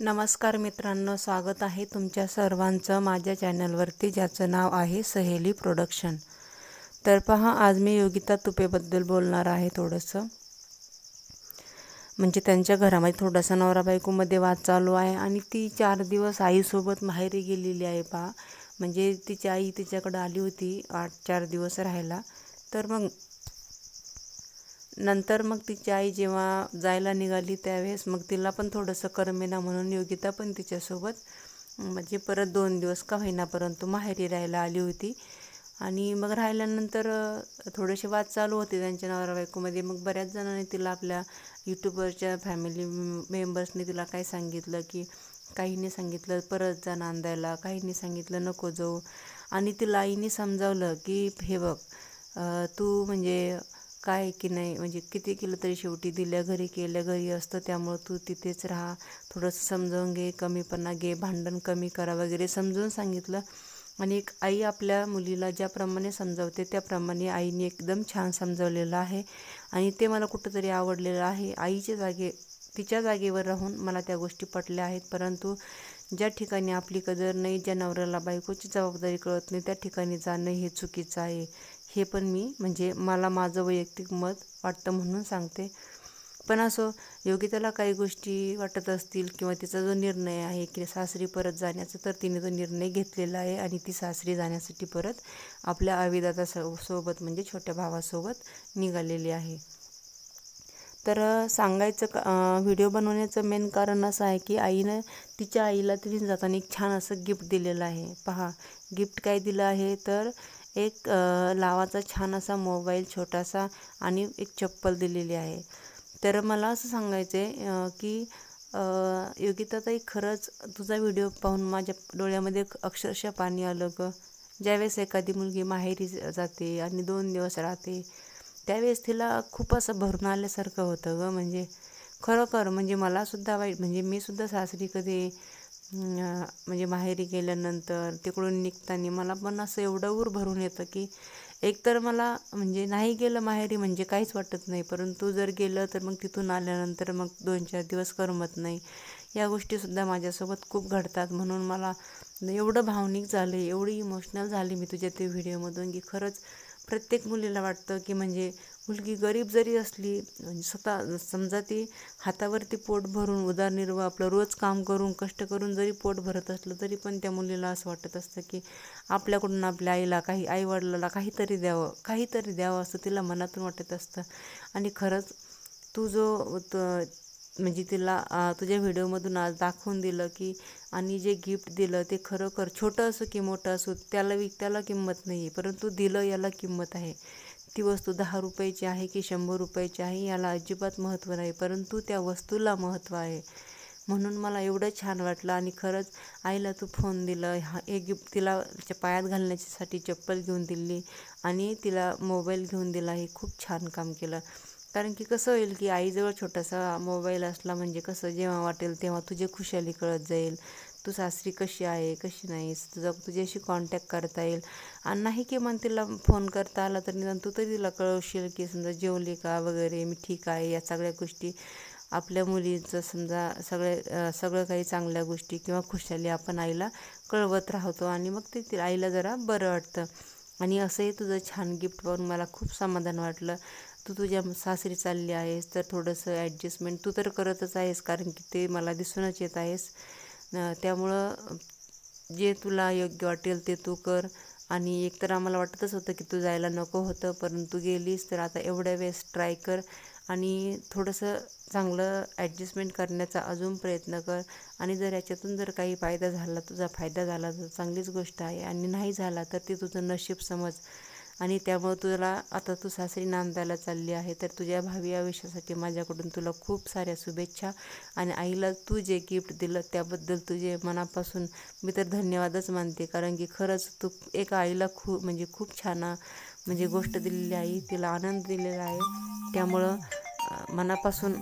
नमस्कार मित्रांनो स्वागत आहे तुमच्या सर्वांचं माझ्या चॅनलवरती ज्याचं नाव आहे सहेली प्रोडक्शन तर पहा आज मी योगिता तुपेबद्दल बोलणार आहे थोडंसं म्हणजे त्यांच्या घरामध्ये थोडासा नवरा बायकोमध्ये वाद चालू आहे आणि ती चार दिवस आईसोबत माहेरी गेलेली आहे पहा म्हणजे तिची आई तिच्याकडं आली होती आठ चार दिवस राहायला तर मग नंतर मग तिची आई जेव्हा जायला निघाली त्यावेळेस मग तिला पण थोडंसं करमेना म्हणून योगिता पण तिच्यासोबत म्हणजे परत दोन दिवस का होईना परंतु माहेरी राहायला आली होती आणि मग राहिल्यानंतर थोडेसे वाद चालू होते त्यांच्या नवरा बायकोमध्ये मग बऱ्याच जणांनी तिला आपल्या यूट्यूबरच्या फॅमिली मेंबर्सने तिला काय सांगितलं की काहीने सांगितलं परत जा नांदायला काहीने सांगितलं नको जाऊ आणि तिला आईने समजावलं की हे बघ तू म्हणजे काय की नाही म्हणजे किती केलं तरी शेवटी दिल्या घरी केल्या घरी असतं त्यामुळं तू तिथेच राहा थोडंसं समजावून घे कमीपणा घे भांडण कमी करा वगैरे समजून सांगितलं आणि एक आई आपल्या मुलीला ज्याप्रमाणे समजावते त्याप्रमाणे आईने एकदम छान समजवलेलं आहे आणि ते मला कुठंतरी आवडलेलं आहे आईच्या जागे तिच्या जागेवर राहून मला त्या गोष्टी पटल्या आहेत परंतु ज्या ठिकाणी आपली कदर नाही ज्या नवऱ्याला बायकोची जबाबदारी कळत नाही त्या ठिकाणी जाणं हे चुकीचं आहे हे पण मी म्हणजे मला माझं वैयक्तिक मत वाटतं म्हणून सांगते पण असो योगिताला काही गोष्टी वाटत असतील किंवा तिचा जो निर्णय आहे की सासरी परत जाण्याचा तर तिने तो निर्णय घेतलेला आहे आणि ती सासरी जाण्यासाठी परत आपल्या आविदाता सोबत म्हणजे छोट्या भावासोबत निघालेली आहे तर सांगायचं का व्हिडिओ बनवण्याचं मेन कारण असं आहे की आईनं तिच्या आईला तिथे जाताना एक छान असं गिफ्ट दिलेलं आहे पहा गिफ्ट काय दिलं आहे तर एक लावाचा छान असा मोबाईल छोटासा आणि एक चप्पल दिलेली आहे तर मला असं सांगायचं आहे की योगिताताई खरंच तुझा व्हिडिओ पाहून माझ्या डोळ्यामध्ये अक्षरशः पाणी आलं गं ज्यावेळेस एखादी मुलगी माहेरी जाते आणि दोन दिवस राहते त्यावेळेस तिला खूप असं भरून आल्यासारखं होतं गं म्हणजे खरोखर म्हणजे मलासुद्धा वाईट म्हणजे मीसुद्धा सासरी कधी म्हणजे माहेरी गेल्यानंतर तिकडून निघताना मला पण असं एवढं ऊर भरून येतं की एकतर मला म्हणजे नाही गेलं माहेरी म्हणजे काहीच वाटत नाही परंतु जर गेलं तर मग तिथून आल्यानंतर मग दोन चार दिवस करमत नाही या गोष्टीसुद्धा माझ्यासोबत खूप घडतात म्हणून मला एवढं भावनिक झालं एवढी इमोशनल झाली मी तुझ्या ते व्हिडिओमधून की खरंच प्रत्येक मुलीला वाटतं की म्हणजे मुलगी गरीब जरी असली म्हणजे स्वतः समजा ती हातावरती पोट भरून उदारनिर्वाह आपलं रोज काम करून कष्ट करून जरी पोट भरत असलं तरी पण त्या मुलीला असं वाटत असतं की आपल्याकडून आपल्या आईला काही आईवडिलाला काहीतरी द्यावं काहीतरी द्यावं असं तिला मनातून वाटत असतं आणि खरंच तू जो म्हणजे तिला तुझ्या व्हिडिओमधून आज दाखवून दिलं की आणि जे गिफ्ट दिलं ते खरोखर छोटं असो की मोठं असो त्याला विकत्याला किंमत नाही आहे परंतु दिलं याला किंमत आहे ती वस्तू दहा रुपयाची आहे की शंभर रुपयाची आहे याला अजिबात महत्त्व नाही परंतु त्या वस्तूला महत्त्व आहे म्हणून मला एवढं छान वाटलं आणि खरंच आईला तू फोन दिला हा हे गिफ्ट तिला पायात घालण्यासाठी चप्पल घेऊन दिली आणि तिला मोबाईल घेऊन दिला हे खूप छान काम केलं कारण की कसं होईल की आईजवळ छोटासा मोबाईल असला म्हणजे कसं जेव्हा वाटेल तेव्हा तुझे खुशाली कळत जाईल तू सासरी कशी आहे कशी नाहीस तुझा तुझ्याशी कॉन्टॅक्ट करता येईल आणि नाही मग तिला फोन करता आला तर निदान तू तरी तिला कळवशील की समजा जेवली का वगैरे मी ठीक आहे या सगळ्या गोष्टी आपल्या मुलीचं समजा सगळे सगळं काही चांगल्या गोष्टी किंवा खुशाली आपण आईला कळवत राहतो आणि मग ते तिला आईला जरा बरं वाटतं आणि असंही तुझं छान गिफ्ट पाहून मला खूप समाधान वाटलं तू तुझ्या सासरी चालली आहेस तर थोडंसं ॲडजस्टमेंट तू तर करतच आहेस कारण की ते मला दिसूनच येत आहेस त्यामुळं जे तुला योग्य वाटेल ते तू कर आणि एकतर आम्हाला वाटतच होतं की तू जायला नको होतं परंतु गेलीस तर आता एवढ्या वेळेस ट्राय कर आणि थोडंसं चांगलं ॲडजस्टमेंट करण्याचा अजून प्रयत्न कर आणि जर याच्यातून जर काही फायदा झाला तुझा फायदा झाला तर चांगलीच गोष्ट आहे आणि नाही झाला तर ते तुझं नशीब समज आणि त्यामुळं तुला आता तू सासरी नांदायला चालली आहे तर तुझ्या भावी आयुष्यासाठी माझ्याकडून तुला खूप साऱ्या शुभेच्छा आणि आईला तू जे गिफ्ट दिलं त्याबद्दल तुझे मनापासून मी तर धन्यवादच मानते कारण की खरंच तू एका आईला खूप म्हणजे खूप छान म्हणजे गोष्ट दिलेली आहे तिला आनंद दिलेला आहे त्यामुळं मनापासून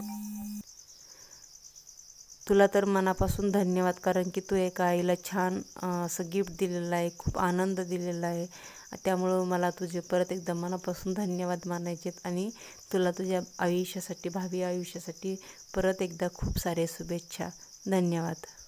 तुला तर मनापासून धन्यवाद कारण की तू एका आईला छान असं गिफ्ट दिलेलं आहे खूप आनंद दिलेला आहे त्यामुळं मला तुझे परत एकदा मनापासून धन्यवाद मानायचेत आणि तुला तुझ्या आयुष्यासाठी भावी आयुष्यासाठी परत एकदा खूप सारे शुभेच्छा धन्यवाद